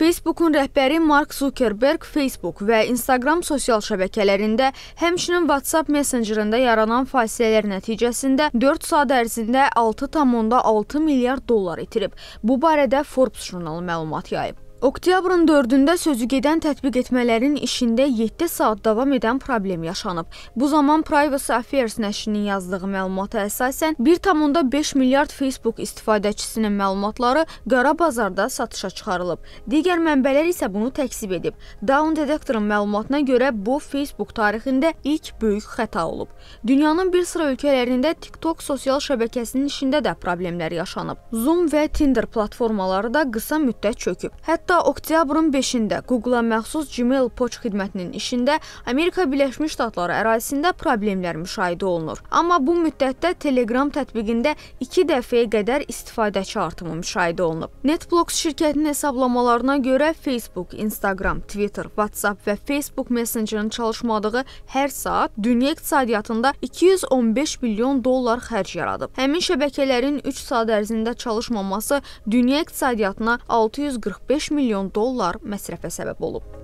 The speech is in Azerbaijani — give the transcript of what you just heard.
Facebookun rəhbəri Mark Zuckerberg Facebook və Instagram sosial şəbəkələrində, həmçinin WhatsApp messengerində yaranan fasilələr nəticəsində 4 saat ərzində 6,6 milyard dollar itirib. Bu barədə Forbes jurnalı məlumat yayıb. Oktyabrın 4-də sözü gedən tətbiq etmələrin işində 7 saat davam edən problem yaşanıb. Bu zaman Privacy Affairs nəşrinin yazdığı məlumata əsasən 1.5 milyard Facebook istifadəçisinin məlumatları qara bazarda satışa çıxarılıb. Digər mənbələr isə bunu təksib edib. Down Detector-ın məlumatına görə bu Facebook tarixində ilk böyük xəta olub. Dünyanın bir sıra ölkələrində TikTok sosial şəbəkəsinin işində də problemlər yaşanıb. Zoom və Tinder platformaları da qısa müddət çöküb. Hətta Hətta oktyabrın 5-də Google-a məxsus Gmail poçt xidmətinin işində Amerika Birləşmiş Ştatları ərazisində problemlər müşahidə olunur. Amma bu müddətdə Telegram tətbiqində 2 dəfəyə qədər istifadəçi artımı müşahidə olunub. NetBlocks şirkətinin hesablamalarına görə Facebook, Instagram, Twitter, WhatsApp və Facebook Messenger-ın çalışmadığı hər saat dünya iqtisadiyyatında 215 milyon dollar xərc yaradıb. Həmin şəbəkələrin 3 saat ərzində çalışmaması dünya iqtisadiyyatına 645 milyon milyon dollar məsrəfə səbəb olub.